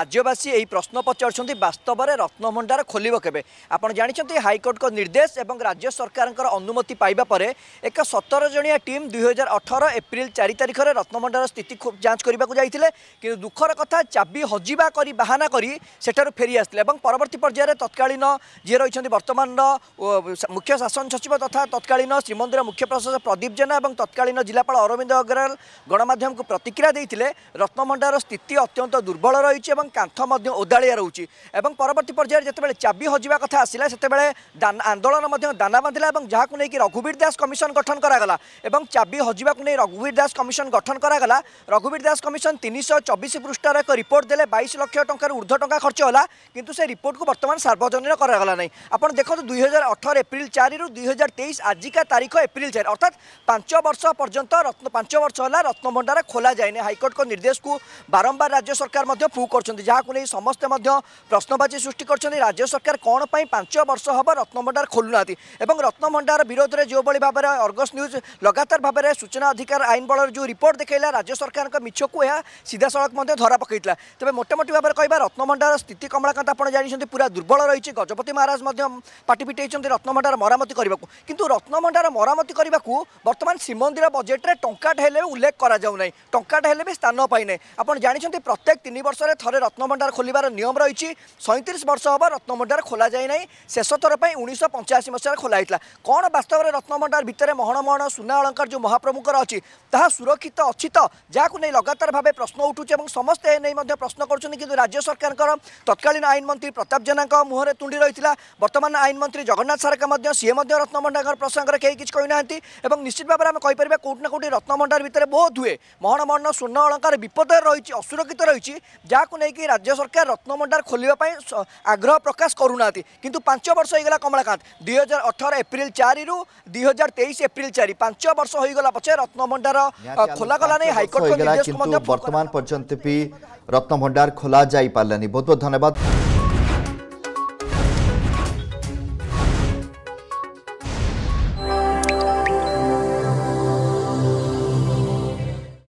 রাজ্যবাসী এই প্রশ্ন পচারুচ্ছেন বাস্তবরে রত্নভণ্ডার খোলব কেবে আপনার জাঁচান হাইকোর্টক নির্দেশ এবং রাজ্য সরকারের অনুমতি পাইবা পরে এক সতর জনীয় টিম দুই হাজার অঠর এপ্রিল চারি তারিখে রত্নভণ্ডার স্থিতি খুব যাঞ্চ করা যাই কিন্তু দুঃখর কথা চাবি হজিবা করে বাহানা করে সেটার ফেরি আসলে এবং পরবর্তী পর্যায়ে তৎকালীন যে রয়েছেন বর্তমান মুখ্য শাসন সচিব তথা তৎকালীন শ্রীমন্দির মুখ্য প্রশাসক প্রদীপ জেনা এবং তৎকালীন জেলাপাল অরবিন্দ অগ্রওয়াল গণমাধ্যমকে প্রতিক্রিয়া দিয়ে রত্নভণ্ডার স্থিতি অত্যন্ত দুর্বল রয়েছে এবং কাঁথ মধ্য ওদাড়িয়া রয়েছে এবং পরবর্তী পর্যায়ে যেতবে চাবি হজিবা কথা আসলে সেতবে আন্দোলন দানা বাঁধিলা এবং যা নেই রঘুবীর দাস কমিশন গঠন করা এবং চাবি হজিবা নেই রঘুবীর দাস কমিশন গঠন করা রঘুবীর দাস কমিশন তিনশো চবিশ পৃষ্ঠার এক রিপোর্ট দেলে বাইশ লক্ষ টাকার ঊর্ধ্ব টাকা খরচ হল কিন্তু সে কু বর্তমান সার্বজনীন করা না আপনার দেখুন দুই হাজার অঠর এপ্রিল চারি দুই হাজার তেইশ আজিকা তারিখ এপ্রিল চারি অর্থাৎ পাঁচ বর্ষ পর্যন্ত পাঁচ বর্ষ হল রত্নভণ্ডার খোলা যায়নি হাইকোর্টক নির্দেশক বারম্বার রাজ্য সরকার ফু কর ଯାଉଛନ୍ତି ଯାହାକୁ ନେଇ ସମସ୍ତେ ମଧ୍ୟ ପ୍ରଶ୍ନବାଚୀ ସୃଷ୍ଟି କରିଛନ୍ତି ରାଜ୍ୟ ସରକାର କ'ଣ ପାଇଁ ପାଞ୍ଚ ବର୍ଷ ହେବ ରତ୍ନଭଣ୍ଡାର ଖୋଲୁନାହାନ୍ତି ଏବଂ ରତ୍ନଭଣ୍ଡାର ବିରୋଧରେ ଯେଉଁଭଳି ଭାବରେ ଅର୍ଗସ୍ ନ୍ୟୁଜ୍ ଲଗାତାର ଭାବରେ ସୂଚନା ଅଧିକାର ଆଇନ ବଳରେ ଯେଉଁ ରିପୋର୍ଟ ଦେଖାଇଲା ରାଜ୍ୟ ସରକାରଙ୍କ ମିଛକୁ ଏହା ସିଧାସଳଖ ମଧ୍ୟ ଧରା ପକାଇଥିଲା ତେବେ ମୋଟାମୋଟି ଭାବରେ କହିବା ରତ୍ନଭଣ୍ଡାର ସ୍ଥିତି କମଳାକାନ୍ତ ଆପଣ ଜାଣିଛନ୍ତି ପୁରା ଦୁର୍ବଳ ରହିଛି ଗଜପତି ମହାରାଜ ମଧ୍ୟ ପାଟି ପିଟେଇଛନ୍ତି ରତ୍ନଭଣ୍ଡାର ମରାମତି କରିବାକୁ କିନ୍ତୁ ରତ୍ନଭଣ୍ଡାର ମରାମତି କରିବାକୁ ବର୍ତ୍ତମାନ ଶ୍ରୀମନ୍ଦିର ବଜେଟ୍ରେ ଟଙ୍କାଟେ ହେଲେ ଉଲ୍ଲେଖ କରାଯାଉନାହିଁ ଟଙ୍କାଟେ ହେଲେ ବି ସ୍ଥାନ ପାଇନାହିଁ ଆପଣ ଜାଣିଛନ୍ତି ପ୍ରତ୍ୟେକ ତିନି ବର୍ଷରେ ଥରେ ପରେ ରତ୍ନଭଣ୍ଡାର ଖୋଲିବାର ନିୟମ ରହିଛି ସଇଁତିରିଶ ବର୍ଷ ହେବ ରତ୍ନଭଣ୍ଡାର ଖୋଲା ଯାଇନାହିଁ ଶେଷ ଥର ପାଇଁ ଉଣେଇଶହ ପଞ୍ଚାଅଶୀ ମସିହାରେ ଖୋଲା ହେଇଥିଲା କ'ଣ ବାସ୍ତବରେ ରତ୍ନଭଣ୍ଡାର ଭିତରେ ମହଣ ମହଣ ସୁନା ଅଳଙ୍କାର ଯେଉଁ ମହାପ୍ରଭୁଙ୍କର ଅଛି ତାହା ସୁରକ୍ଷିତ ଅଛି ତ ଯାହାକୁ ନେଇ ଲଗାତାର ଭାବେ ପ୍ରଶ୍ନ ଉଠୁଛି ଏବଂ ସମସ୍ତେ ଏ ନେଇ ମଧ୍ୟ ପ୍ରଶ୍ନ କରୁଛନ୍ତି କିନ୍ତୁ ରାଜ୍ୟ ସରକାରଙ୍କର ତତ୍କାଳୀନ ଆଇନ ମନ୍ତ୍ରୀ ପ୍ରତାପ ଜେନାଙ୍କ ମୁହଁରେ ତୁଣ୍ଡି ରହିଥିଲା ବର୍ତ୍ତମାନ ଆଇନ ମନ୍ତ୍ରୀ ଜଗନ୍ନାଥ ସାରକା ମଧ୍ୟ ସିଏ ମଧ୍ୟ ରତ୍ନଭଣ୍ଡାର ପ୍ରସଙ୍ଗରେ କେହି କିଛି କହିନାହାନ୍ତି ଏବଂ ନିଶ୍ଚିତ ଭାବରେ ଆମେ କହିପାରିବା କେଉଁଠି ନା କେଉଁଠି ରତ୍ନଭଣ୍ଡାର ଭିତରେ ବହୁତ ହୁଏ ମହଣ ମହଣ ସ୍ୱର୍ଣ୍ଣ ଅଳଙ୍କାର ବିପଦରେ ରହିଛି ଅସୁରକ୍ଷିତ ରହିଛି ଯାହାକୁ ନେଇକି ରାଜ୍ୟ ସରକାର ରତ୍ନଭଣ୍ଡାର ଖୋଲିବା ପାଇଁ ଆଗ୍ରହ ପ୍ରକାଶ କରୁନାହାନ୍ତି କିନ୍ତୁ ପାଞ୍ଚ ବର୍ଷ ହୋଇଗଲା କମଳାକାନ୍ତ ଦୁଇ ହଜାର ଅଠର ଏପ୍ରିଲ ଚାରିରୁ ଦୁଇ ହଜାର ତେଇଶ ଏପ୍ରିଲ ଚାରି ପାଞ୍ଚ ବର୍ଷ ହୋଇଗଲା ପଛେ ରତ୍ନଭଣ୍ଡାର ଖୋଲାଗଲା ନାହିଁ ହାଇକୋର୍ଟ ବର୍ତ୍ତମାନ ପର୍ଯ୍ୟନ୍ତ ବି ରତ୍ନଭଣ୍ଡାର ଖୋଲା ଯାଇପାରିଲାନି ବହୁତ ବହୁତ ଧନ୍ୟବାଦ